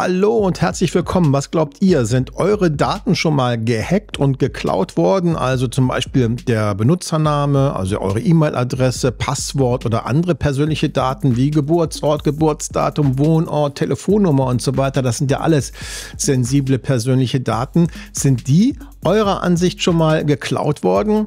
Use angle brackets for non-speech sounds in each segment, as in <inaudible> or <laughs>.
Hallo und herzlich willkommen. Was glaubt ihr? Sind eure Daten schon mal gehackt und geklaut worden? Also zum Beispiel der Benutzername, also eure E-Mail-Adresse, Passwort oder andere persönliche Daten wie Geburtsort, Geburtsdatum, Wohnort, Telefonnummer und so weiter. Das sind ja alles sensible persönliche Daten. Sind die eurer Ansicht schon mal geklaut worden?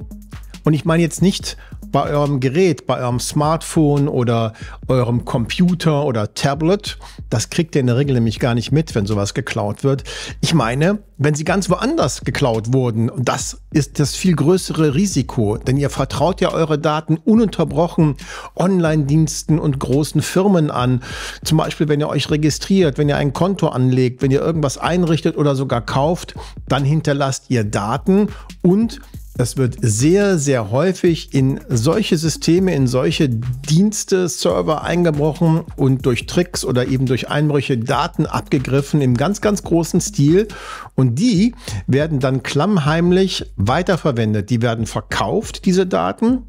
Und ich meine jetzt nicht bei eurem Gerät, bei eurem Smartphone oder eurem Computer oder Tablet. Das kriegt ihr in der Regel nämlich gar nicht mit, wenn sowas geklaut wird. Ich meine, wenn sie ganz woanders geklaut wurden, das ist das viel größere Risiko, denn ihr vertraut ja eure Daten ununterbrochen Online-Diensten und großen Firmen an. Zum Beispiel, wenn ihr euch registriert, wenn ihr ein Konto anlegt, wenn ihr irgendwas einrichtet oder sogar kauft, dann hinterlasst ihr Daten und es wird sehr, sehr häufig in solche Systeme, in solche Dienste, Server eingebrochen und durch Tricks oder eben durch Einbrüche Daten abgegriffen im ganz, ganz großen Stil. Und die werden dann klammheimlich weiterverwendet. Die werden verkauft, diese Daten,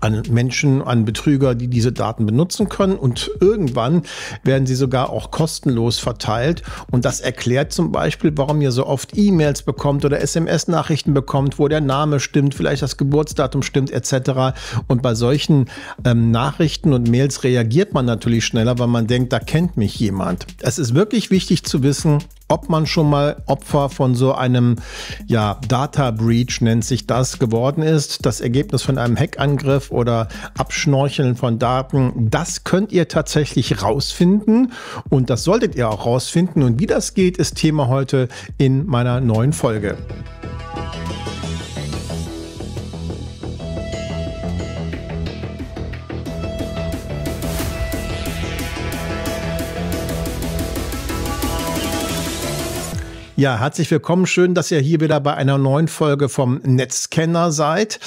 an Menschen, an Betrüger, die diese Daten benutzen können. Und irgendwann werden sie sogar auch kostenlos verteilt. Und das erklärt zum Beispiel, warum ihr so oft E-Mails bekommt oder SMS-Nachrichten bekommt, wo der Name stimmt, vielleicht das Geburtsdatum stimmt etc. Und bei solchen ähm, Nachrichten und Mails reagiert man natürlich schneller, weil man denkt, da kennt mich jemand. Es ist wirklich wichtig zu wissen, ob man schon mal Opfer von so einem ja, Data Breach, nennt sich das, geworden ist. Das Ergebnis von einem Hackangriff oder Abschnorcheln von Daten, das könnt ihr tatsächlich rausfinden und das solltet ihr auch rausfinden. Und wie das geht, ist Thema heute in meiner neuen Folge. Ja, herzlich willkommen. Schön, dass ihr hier wieder bei einer neuen Folge vom Netzscanner seid.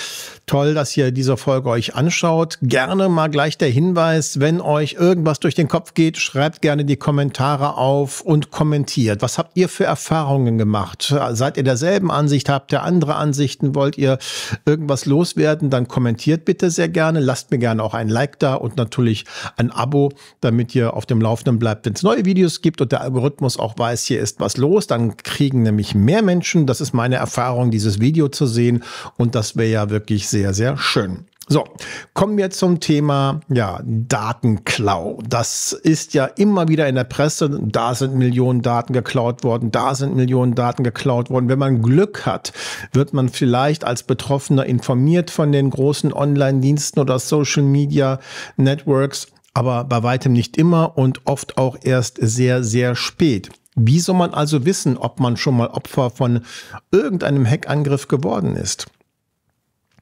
Toll, dass ihr diese Folge euch anschaut. Gerne mal gleich der Hinweis, wenn euch irgendwas durch den Kopf geht, schreibt gerne die Kommentare auf und kommentiert. Was habt ihr für Erfahrungen gemacht? Seid ihr derselben Ansicht? Habt ihr andere Ansichten? Wollt ihr irgendwas loswerden? Dann kommentiert bitte sehr gerne. Lasst mir gerne auch ein Like da und natürlich ein Abo, damit ihr auf dem Laufenden bleibt, wenn es neue Videos gibt und der Algorithmus auch weiß, hier ist was los. Dann kriegen nämlich mehr Menschen, das ist meine Erfahrung, dieses Video zu sehen. Und das wäre ja wirklich sehr, sehr schön. So, kommen wir zum Thema ja, Datenklau. Das ist ja immer wieder in der Presse. Da sind Millionen Daten geklaut worden, da sind Millionen Daten geklaut worden. Wenn man Glück hat, wird man vielleicht als Betroffener informiert von den großen Online-Diensten oder Social Media Networks, aber bei weitem nicht immer und oft auch erst sehr, sehr spät. Wie soll man also wissen, ob man schon mal Opfer von irgendeinem Hackangriff geworden ist?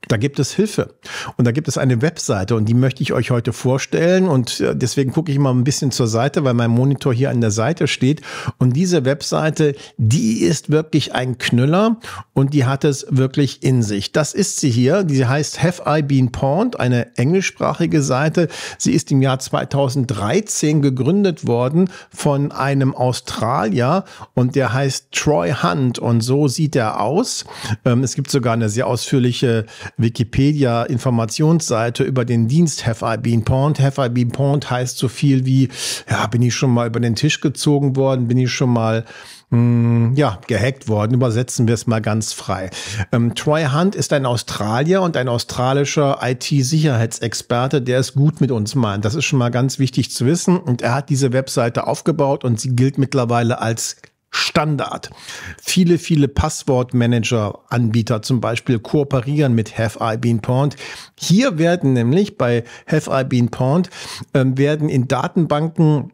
Da gibt es Hilfe und da gibt es eine Webseite und die möchte ich euch heute vorstellen und äh, deswegen gucke ich mal ein bisschen zur Seite, weil mein Monitor hier an der Seite steht und diese Webseite, die ist wirklich ein Knüller und die hat es wirklich in sich. Das ist sie hier, die heißt Have I Been Pawned, eine englischsprachige Seite. Sie ist im Jahr 2013 gegründet worden von einem Australier und der heißt Troy Hunt und so sieht er aus. Ähm, es gibt sogar eine sehr ausführliche Wikipedia-Informationsseite über den Dienst Have I Been Pawned. Have I Been Pawned heißt so viel wie, ja, bin ich schon mal über den Tisch gezogen worden, bin ich schon mal hm, ja, gehackt worden. Übersetzen wir es mal ganz frei. Ähm, Troy Hunt ist ein Australier und ein australischer IT-Sicherheitsexperte, der es gut mit uns meint. Das ist schon mal ganz wichtig zu wissen. Und er hat diese Webseite aufgebaut und sie gilt mittlerweile als Standard. Viele, viele Passwortmanager-Anbieter zum Beispiel kooperieren mit Have I Been Pawned. Hier werden nämlich bei Have I Been Pawned äh, werden in Datenbanken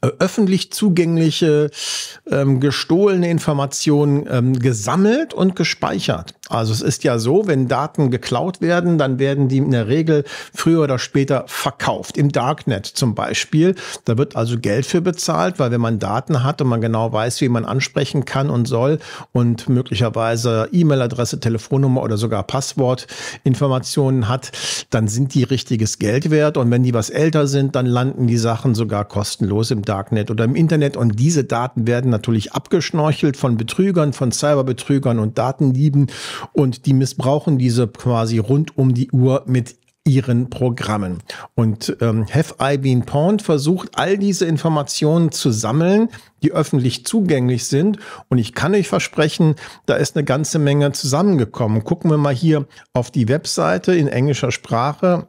äh, öffentlich zugängliche ähm, gestohlene Informationen ähm, gesammelt und gespeichert. Also es ist ja so, wenn Daten geklaut werden, dann werden die in der Regel früher oder später verkauft. Im Darknet zum Beispiel. Da wird also Geld für bezahlt, weil wenn man Daten hat und man genau weiß, wie man ansprechen kann und soll und möglicherweise E-Mail-Adresse, Telefonnummer oder sogar Passwortinformationen hat, dann sind die richtiges Geld wert. Und wenn die was älter sind, dann landen die Sachen sogar kostenlos im Darknet oder im Internet. Und diese Daten werden natürlich abgeschnorchelt von Betrügern, von Cyberbetrügern und Datendieben und die missbrauchen diese quasi rund um die Uhr mit ihren Programmen. Und ähm, Have I Been Pawned versucht, all diese Informationen zu sammeln, die öffentlich zugänglich sind. Und ich kann euch versprechen, da ist eine ganze Menge zusammengekommen. Gucken wir mal hier auf die Webseite in englischer Sprache.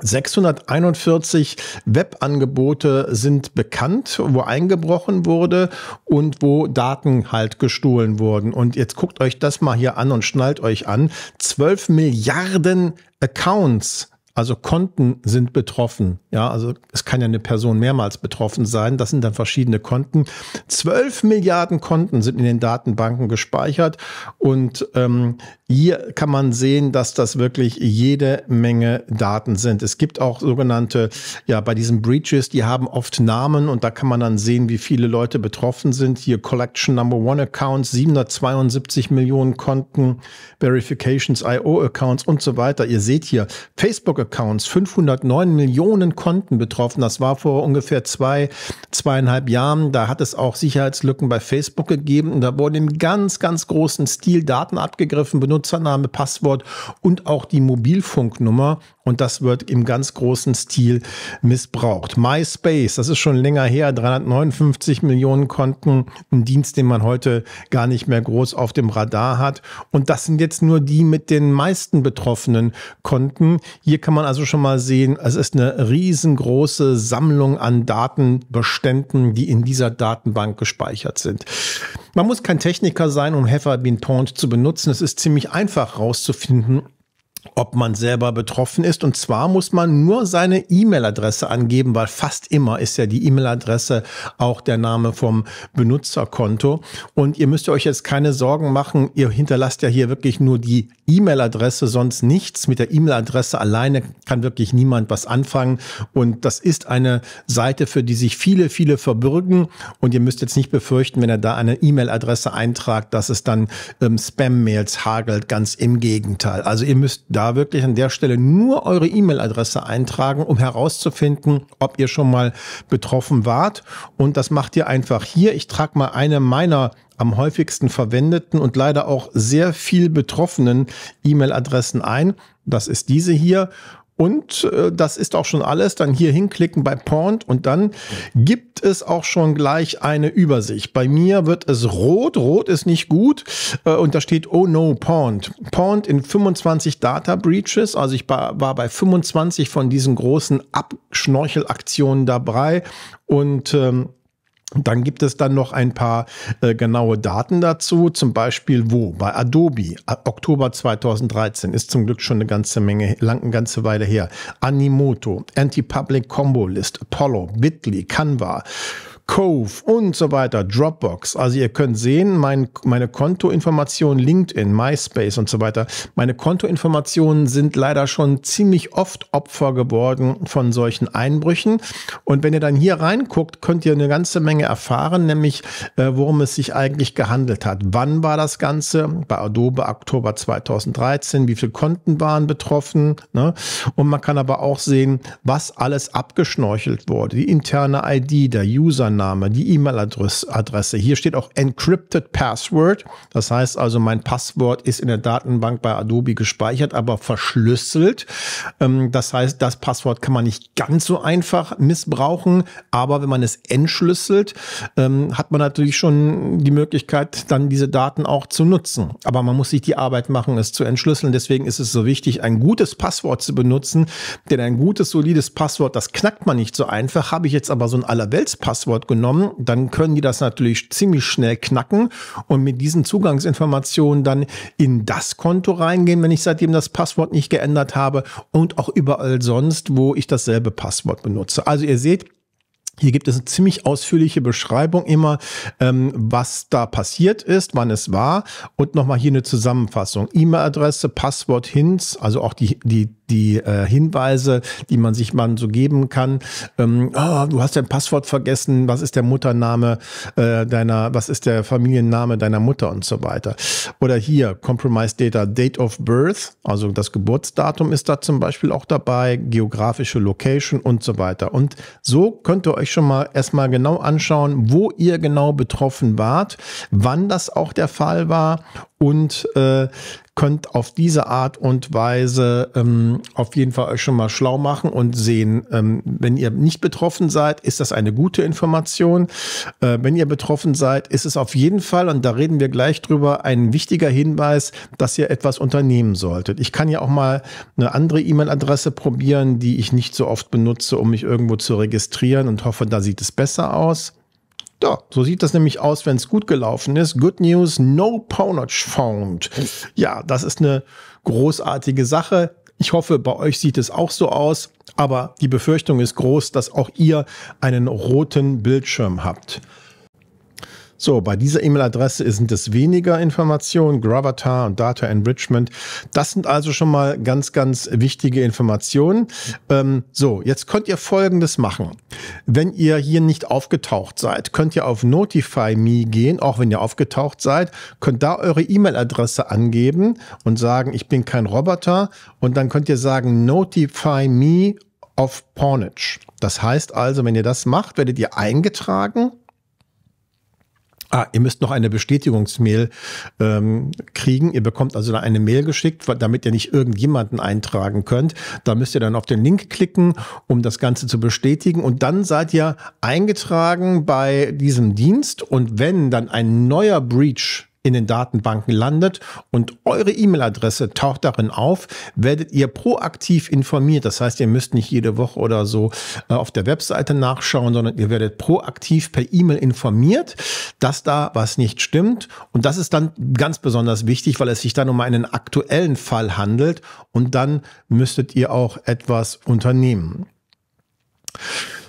641 Webangebote sind bekannt, wo eingebrochen wurde und wo Daten halt gestohlen wurden. Und jetzt guckt euch das mal hier an und schnallt euch an. 12 Milliarden Accounts also Konten sind betroffen. Ja, also es kann ja eine Person mehrmals betroffen sein. Das sind dann verschiedene Konten. 12 Milliarden Konten sind in den Datenbanken gespeichert und ähm, hier kann man sehen, dass das wirklich jede Menge Daten sind. Es gibt auch sogenannte, ja, bei diesen Breaches, die haben oft Namen und da kann man dann sehen, wie viele Leute betroffen sind. Hier Collection Number One Accounts, 772 Millionen Konten, Verifications, IO Accounts und so weiter. Ihr seht hier Facebook Accounts, 509 Millionen Konten betroffen. Das war vor ungefähr zwei, zweieinhalb Jahren. Da hat es auch Sicherheitslücken bei Facebook gegeben und da wurden im ganz, ganz großen Stil Daten abgegriffen, benutzt Benutzername, Passwort und auch die Mobilfunknummer. Und das wird im ganz großen Stil missbraucht. MySpace, das ist schon länger her, 359 Millionen Konten, ein Dienst, den man heute gar nicht mehr groß auf dem Radar hat. Und das sind jetzt nur die mit den meisten betroffenen Konten. Hier kann man also schon mal sehen, es ist eine riesengroße Sammlung an Datenbeständen, die in dieser Datenbank gespeichert sind. Man muss kein Techniker sein, um Heffer Pond zu benutzen. Es ist ziemlich einfach herauszufinden, ob man selber betroffen ist. Und zwar muss man nur seine E-Mail-Adresse angeben, weil fast immer ist ja die E-Mail-Adresse auch der Name vom Benutzerkonto. Und ihr müsst euch jetzt keine Sorgen machen. Ihr hinterlasst ja hier wirklich nur die E-Mail-Adresse, sonst nichts. Mit der E-Mail-Adresse alleine kann wirklich niemand was anfangen. Und das ist eine Seite, für die sich viele, viele verbürgen. Und ihr müsst jetzt nicht befürchten, wenn ihr da eine E-Mail-Adresse eintragt, dass es dann ähm, Spam-Mails hagelt. Ganz im Gegenteil. Also ihr müsst da wirklich an der Stelle nur eure E-Mail-Adresse eintragen, um herauszufinden, ob ihr schon mal betroffen wart. Und das macht ihr einfach hier. Ich trage mal eine meiner am häufigsten verwendeten und leider auch sehr viel betroffenen E-Mail-Adressen ein. Das ist diese hier. Und äh, das ist auch schon alles. Dann hier hinklicken bei Pond und dann gibt es auch schon gleich eine Übersicht. Bei mir wird es rot. Rot ist nicht gut. Äh, und da steht Oh no, Pond. Pond in 25 Data Breaches. Also ich war bei 25 von diesen großen Abschnorchelaktionen dabei. Und ähm, dann gibt es dann noch ein paar äh, genaue Daten dazu, zum Beispiel wo? Bei Adobe, Oktober 2013, ist zum Glück schon eine ganze Menge, lang eine ganze Weile her. Animoto, Anti-Public Combo List, Apollo, Bitly, Canva. Cove und so weiter, Dropbox. Also ihr könnt sehen, mein, meine Kontoinformationen, LinkedIn, MySpace und so weiter, meine Kontoinformationen sind leider schon ziemlich oft Opfer geworden von solchen Einbrüchen. Und wenn ihr dann hier reinguckt, könnt ihr eine ganze Menge erfahren, nämlich äh, worum es sich eigentlich gehandelt hat. Wann war das Ganze? Bei Adobe Oktober 2013, wie viele Konten waren betroffen? Ne? Und man kann aber auch sehen, was alles abgeschnorchelt wurde. Die interne ID, der Username, Benutzername, die E-Mail-Adresse. Hier steht auch Encrypted Password. Das heißt also, mein Passwort ist in der Datenbank bei Adobe gespeichert, aber verschlüsselt. Ähm, das heißt, das Passwort kann man nicht ganz so einfach missbrauchen, aber wenn man es entschlüsselt, ähm, hat man natürlich schon die Möglichkeit, dann diese Daten auch zu nutzen. Aber man muss sich die Arbeit machen, es zu entschlüsseln. Deswegen ist es so wichtig, ein gutes Passwort zu benutzen, denn ein gutes, solides Passwort, das knackt man nicht so einfach. Habe ich jetzt aber so ein allerwelts Passwort Standort genommen, dann können die das natürlich ziemlich schnell knacken und mit diesen Zugangsinformationen dann in das Konto reingehen, wenn ich seitdem das Passwort nicht geändert habe und auch überall sonst, wo ich dasselbe Passwort benutze. Also ihr seht, hier gibt es eine ziemlich ausführliche Beschreibung immer, ähm, was da passiert ist, wann es war und nochmal hier eine Zusammenfassung. E-Mail-Adresse, Passwort, Hints, also auch die, die die äh, Hinweise, die man sich mal so geben kann. Ähm, oh, du hast dein Passwort vergessen, was ist der Muttername äh, deiner, was ist der Familienname deiner Mutter und so weiter. Oder hier, Compromised Data, Date of Birth, also das Geburtsdatum ist da zum Beispiel auch dabei, geografische Location und so weiter. Und so könnt ihr euch schon mal erstmal genau anschauen, wo ihr genau betroffen wart, wann das auch der Fall war und äh, könnt auf diese Art und Weise ähm, auf jeden Fall euch schon mal schlau machen und sehen, ähm, wenn ihr nicht betroffen seid, ist das eine gute Information. Äh, wenn ihr betroffen seid, ist es auf jeden Fall, und da reden wir gleich drüber, ein wichtiger Hinweis, dass ihr etwas unternehmen solltet. Ich kann ja auch mal eine andere E-Mail-Adresse probieren, die ich nicht so oft benutze, um mich irgendwo zu registrieren und hoffe, da sieht es besser aus. Ja, so sieht das nämlich aus, wenn es gut gelaufen ist. Good News, no Pawnage found. Ja, das ist eine großartige Sache. Ich hoffe, bei euch sieht es auch so aus, aber die Befürchtung ist groß, dass auch ihr einen roten Bildschirm habt. So, bei dieser E-Mail-Adresse sind es weniger Informationen, Gravatar und Data Enrichment. Das sind also schon mal ganz, ganz wichtige Informationen. Ähm, so, jetzt könnt ihr Folgendes machen. Wenn ihr hier nicht aufgetaucht seid, könnt ihr auf Notify Me gehen, auch wenn ihr aufgetaucht seid, könnt da eure E-Mail-Adresse angeben und sagen, ich bin kein Roboter. Und dann könnt ihr sagen, Notify Me of Pornage. Das heißt also, wenn ihr das macht, werdet ihr eingetragen Ah, ihr müsst noch eine Bestätigungsmail ähm, kriegen. Ihr bekommt also eine Mail geschickt, damit ihr nicht irgendjemanden eintragen könnt. Da müsst ihr dann auf den Link klicken, um das Ganze zu bestätigen. Und dann seid ihr eingetragen bei diesem Dienst. Und wenn dann ein neuer Breach in den Datenbanken landet und eure E-Mail-Adresse taucht darin auf, werdet ihr proaktiv informiert. Das heißt, ihr müsst nicht jede Woche oder so äh, auf der Webseite nachschauen, sondern ihr werdet proaktiv per E-Mail informiert, dass da was nicht stimmt. Und das ist dann ganz besonders wichtig, weil es sich dann um einen aktuellen Fall handelt und dann müsstet ihr auch etwas unternehmen.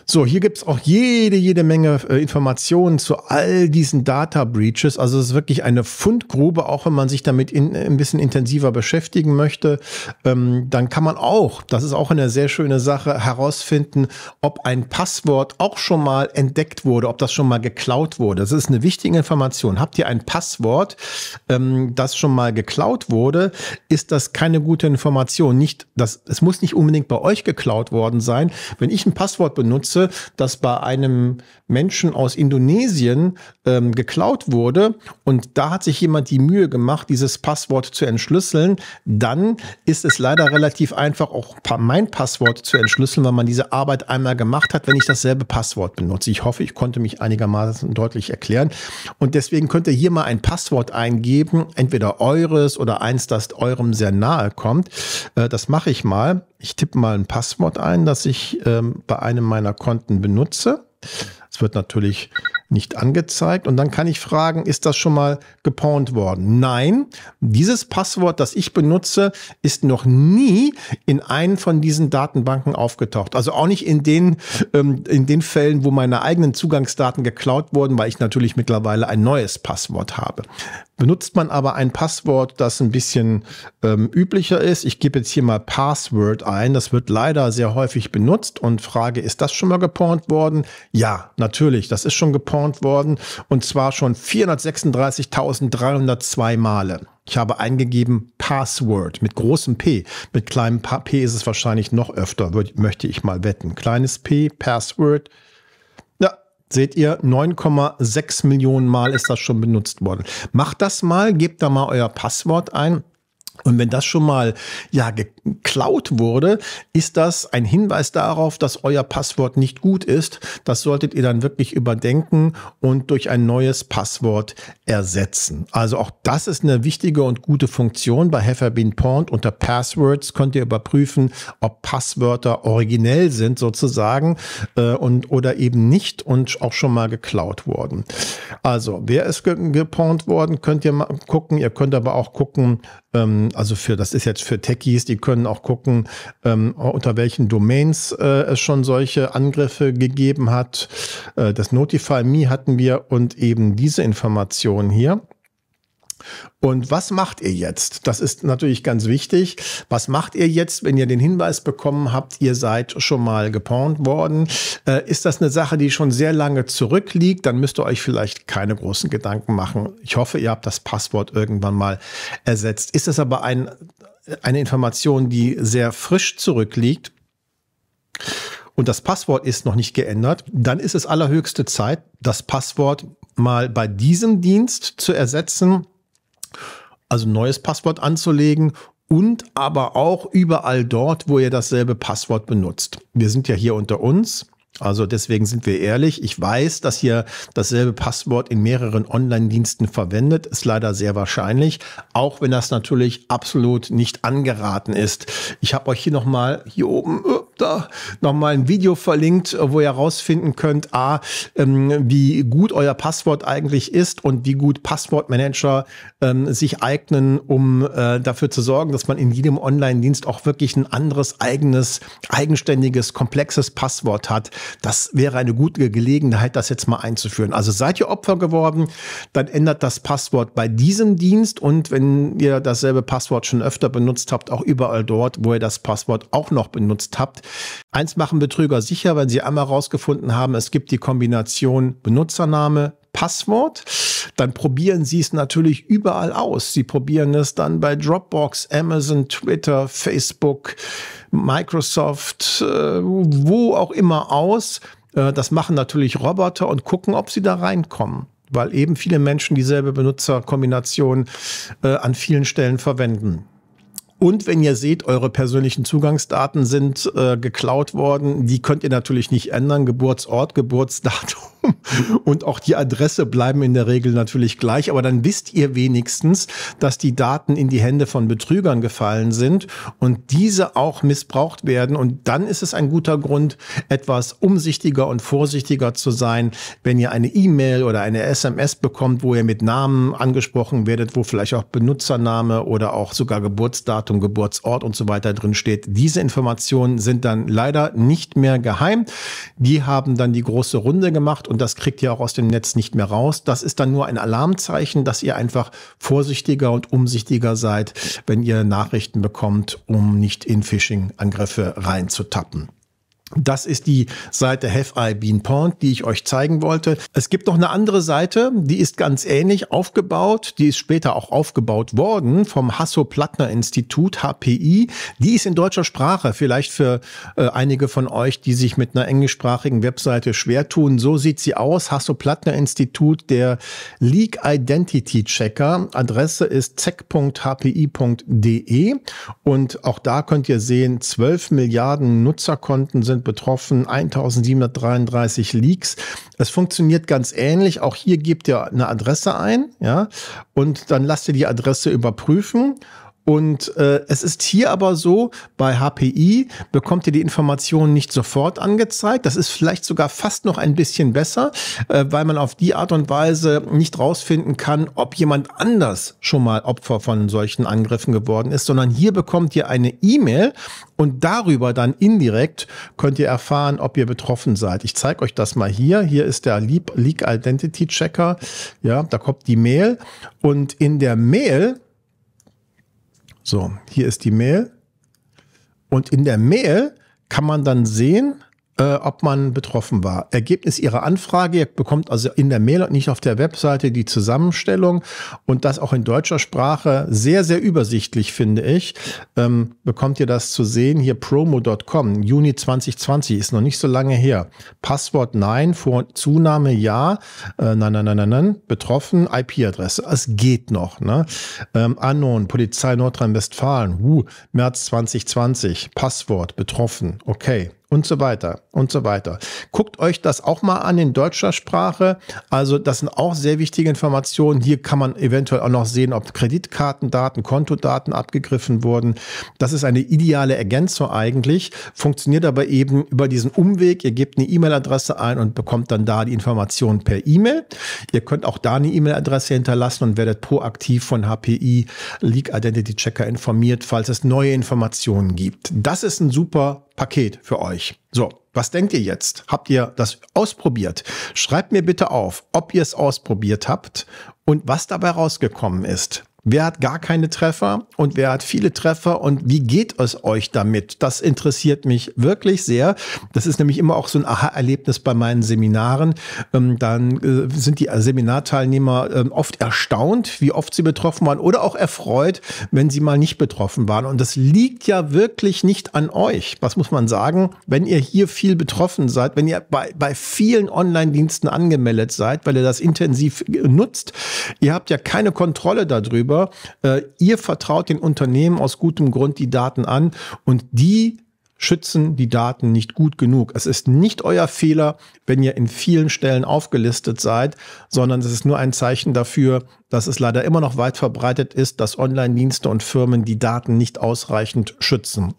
So, hier gibt es auch jede, jede Menge äh, Informationen zu all diesen Data Breaches. Also es ist wirklich eine Fundgrube, auch wenn man sich damit in, äh, ein bisschen intensiver beschäftigen möchte. Ähm, dann kann man auch, das ist auch eine sehr schöne Sache, herausfinden, ob ein Passwort auch schon mal entdeckt wurde, ob das schon mal geklaut wurde. Das ist eine wichtige Information. Habt ihr ein Passwort, ähm, das schon mal geklaut wurde, ist das keine gute Information. Nicht, das, es muss nicht unbedingt bei euch geklaut worden sein. Wenn ich ein Passwort benutze, Wusste, dass bei einem Menschen aus Indonesien ähm, geklaut wurde und da hat sich jemand die Mühe gemacht, dieses Passwort zu entschlüsseln, dann ist es leider relativ einfach, auch mein Passwort zu entschlüsseln, weil man diese Arbeit einmal gemacht hat, wenn ich dasselbe Passwort benutze. Ich hoffe, ich konnte mich einigermaßen deutlich erklären. Und deswegen könnt ihr hier mal ein Passwort eingeben, entweder eures oder eins, das eurem sehr nahe kommt. Äh, das mache ich mal. Ich tippe mal ein Passwort ein, das ich ähm, bei einem meiner Konten benutze. Es wird natürlich nicht angezeigt. Und dann kann ich fragen, ist das schon mal gepawnt worden? Nein, dieses Passwort, das ich benutze, ist noch nie in einen von diesen Datenbanken aufgetaucht. Also auch nicht in den, ähm, in den Fällen, wo meine eigenen Zugangsdaten geklaut wurden, weil ich natürlich mittlerweile ein neues Passwort habe. Benutzt man aber ein Passwort, das ein bisschen ähm, üblicher ist, ich gebe jetzt hier mal Password ein, das wird leider sehr häufig benutzt und frage, ist das schon mal gepawnt worden? Ja, natürlich, das ist schon gepawnt gespawnt worden und zwar schon 436.302 Male. Ich habe eingegeben Password mit großem P. Mit kleinem P ist es wahrscheinlich noch öfter, würde, möchte ich mal wetten. Kleines P, Password. Ja, seht ihr, 9,6 Millionen Mal ist das schon benutzt worden. Macht das mal, gebt da mal euer Passwort ein. Und wenn das schon mal ja geklaut wurde, ist das ein Hinweis darauf, dass euer Passwort nicht gut ist. Das solltet ihr dann wirklich überdenken und durch ein neues Passwort ersetzen. Also auch das ist eine wichtige und gute Funktion bei Hefferbean Pond. Unter Passwords könnt ihr überprüfen, ob Passwörter originell sind sozusagen äh, und oder eben nicht und auch schon mal geklaut wurden. Also wer ist gepont worden, könnt ihr mal gucken. Ihr könnt aber auch gucken. Ähm, ähm, also für, das ist jetzt für Techies, die können auch gucken, ähm, unter welchen Domains äh, es schon solche Angriffe gegeben hat. Äh, das Notify Me hatten wir und eben diese Informationen hier. Und was macht ihr jetzt? Das ist natürlich ganz wichtig. Was macht ihr jetzt, wenn ihr den Hinweis bekommen habt, ihr seid schon mal gepornt worden? Äh, ist das eine Sache, die schon sehr lange zurückliegt? Dann müsst ihr euch vielleicht keine großen Gedanken machen. Ich hoffe, ihr habt das Passwort irgendwann mal ersetzt. Ist es aber ein, eine Information, die sehr frisch zurückliegt? Und das Passwort ist noch nicht geändert, dann ist es allerhöchste Zeit, das Passwort mal bei diesem Dienst zu ersetzen also neues Passwort anzulegen und aber auch überall dort, wo ihr dasselbe Passwort benutzt. Wir sind ja hier unter uns. Also deswegen sind wir ehrlich. Ich weiß, dass ihr dasselbe Passwort in mehreren Online-Diensten verwendet. Ist leider sehr wahrscheinlich, auch wenn das natürlich absolut nicht angeraten ist. Ich habe euch hier nochmal hier oben äh, da nochmal ein Video verlinkt, äh, wo ihr herausfinden könnt, A, ähm, wie gut euer Passwort eigentlich ist und wie gut Passwortmanager ähm, sich eignen, um äh, dafür zu sorgen, dass man in jedem Online-Dienst auch wirklich ein anderes, eigenes, eigenständiges, komplexes Passwort hat. Das wäre eine gute Gelegenheit, das jetzt mal einzuführen. Also seid ihr Opfer geworden, dann ändert das Passwort bei diesem Dienst und wenn ihr dasselbe Passwort schon öfter benutzt habt, auch überall dort, wo ihr das Passwort auch noch benutzt habt, Eins machen Betrüger sicher, wenn sie einmal herausgefunden haben, es gibt die Kombination Benutzername, Passwort, dann probieren sie es natürlich überall aus. Sie probieren es dann bei Dropbox, Amazon, Twitter, Facebook, Microsoft, äh, wo auch immer aus. Äh, das machen natürlich Roboter und gucken, ob sie da reinkommen, weil eben viele Menschen dieselbe Benutzerkombination äh, an vielen Stellen verwenden. Und wenn ihr seht, eure persönlichen Zugangsdaten sind äh, geklaut worden, die könnt ihr natürlich nicht ändern. Geburtsort, Geburtsdatum <laughs> Und auch die Adresse bleiben in der Regel natürlich gleich, aber dann wisst ihr wenigstens, dass die Daten in die Hände von Betrügern gefallen sind und diese auch missbraucht werden. Und dann ist es ein guter Grund, etwas umsichtiger und vorsichtiger zu sein, wenn ihr eine E-Mail oder eine SMS bekommt, wo ihr mit Namen angesprochen werdet, wo vielleicht auch Benutzername oder auch sogar Geburtsdatum, Geburtsort und so weiter drin steht. Diese Informationen sind dann leider nicht mehr geheim. Die haben dann die große Runde gemacht und das kriegt ihr auch aus dem Netz nicht mehr raus. Das ist dann nur ein Alarmzeichen, dass ihr einfach vorsichtiger und umsichtiger seid, wenn ihr Nachrichten bekommt, um nicht in Phishing-Angriffe reinzutappen. Das ist die Seite Have I Been Pwned, die ich euch zeigen wollte. Es gibt noch eine andere Seite, die ist ganz ähnlich aufgebaut. Die ist später auch aufgebaut worden vom Hasso-Plattner-Institut, HPI. Die ist in deutscher Sprache, vielleicht für äh, einige von euch, die sich mit einer englischsprachigen Webseite schwer tun. So sieht sie aus. Hasso-Plattner-Institut, der Leak Identity Checker. Adresse ist zeck.hpi.de und auch da könnt ihr sehen, 12 Milliarden Nutzerkonten sind betroffen, 1733 Leaks. Es funktioniert ganz ähnlich. Auch hier gebt ihr eine Adresse ein, ja, und dann lasst ihr die Adresse überprüfen und äh, es ist hier aber so, bei HPI bekommt ihr die Informationen nicht sofort angezeigt. Das ist vielleicht sogar fast noch ein bisschen besser, äh, weil man auf die Art und Weise nicht rausfinden kann, ob jemand anders schon mal Opfer von solchen Angriffen geworden ist, sondern hier bekommt ihr eine E-Mail und darüber dann indirekt könnt ihr erfahren, ob ihr betroffen seid. Ich zeige euch das mal hier. Hier ist der Leak Identity Checker. Ja, da kommt die Mail und in der Mail so, hier ist die Mail. Und in der Mail kann man dann sehen, äh, ob man betroffen war. Ergebnis Ihrer Anfrage, ihr bekommt also in der Mail und nicht auf der Webseite die Zusammenstellung und das auch in deutscher Sprache sehr, sehr übersichtlich, finde ich. Ähm, bekommt ihr das zu sehen? Hier promo.com, Juni 2020, ist noch nicht so lange her. Passwort nein, Vor Zunahme ja, äh, nein, nein, nein, nein, nein, betroffen, IP-Adresse, es geht noch. Ne? Ähm, Anon, Polizei Nordrhein-Westfalen, uh, März 2020, Passwort betroffen, okay und so weiter und so weiter. Guckt euch das auch mal an in deutscher Sprache. Also das sind auch sehr wichtige Informationen. Hier kann man eventuell auch noch sehen, ob Kreditkartendaten, Kontodaten abgegriffen wurden. Das ist eine ideale Ergänzung eigentlich, funktioniert aber eben über diesen Umweg. Ihr gebt eine E-Mail-Adresse ein und bekommt dann da die Informationen per E-Mail. Ihr könnt auch da eine E-Mail-Adresse hinterlassen und werdet proaktiv von HPI Leak Identity Checker informiert, falls es neue Informationen gibt. Das ist ein super Paket für euch. So, was denkt ihr jetzt? Habt ihr das ausprobiert? Schreibt mir bitte auf, ob ihr es ausprobiert habt und was dabei rausgekommen ist. Wer hat gar keine Treffer und wer hat viele Treffer und wie geht es euch damit? Das interessiert mich wirklich sehr. Das ist nämlich immer auch so ein Aha-Erlebnis bei meinen Seminaren. Ähm, dann äh, sind die Seminarteilnehmer ähm, oft erstaunt, wie oft sie betroffen waren oder auch erfreut, wenn sie mal nicht betroffen waren. Und das liegt ja wirklich nicht an euch. Was muss man sagen? Wenn ihr hier viel betroffen seid, wenn ihr bei, bei vielen Online-Diensten angemeldet seid, weil ihr das intensiv nutzt, ihr habt ja keine Kontrolle darüber selber. Äh, ihr vertraut den Unternehmen aus gutem Grund die Daten an und die schützen die Daten nicht gut genug. Es ist nicht euer Fehler, wenn ihr in vielen Stellen aufgelistet seid, sondern es ist nur ein Zeichen dafür, dass es leider immer noch weit verbreitet ist, dass Online-Dienste und Firmen die Daten nicht ausreichend schützen.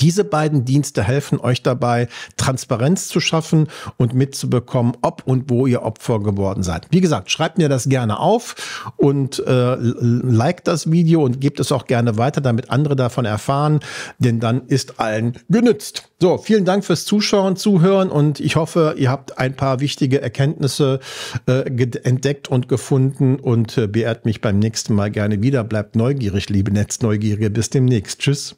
Diese beiden Dienste helfen euch dabei, Transparenz zu schaffen und mitzubekommen, ob und wo ihr Opfer geworden seid. Wie gesagt, schreibt mir das gerne auf und äh, liked das Video und gebt es auch gerne weiter, damit andere davon erfahren, denn dann ist allen genützt. So, vielen Dank fürs Zuschauen, Zuhören und ich hoffe, ihr habt ein paar wichtige Erkenntnisse äh, entdeckt und gefunden und äh, beehrt mich beim nächsten Mal gerne wieder. Bleibt neugierig, liebe Netzneugierige. Bis demnächst. Tschüss.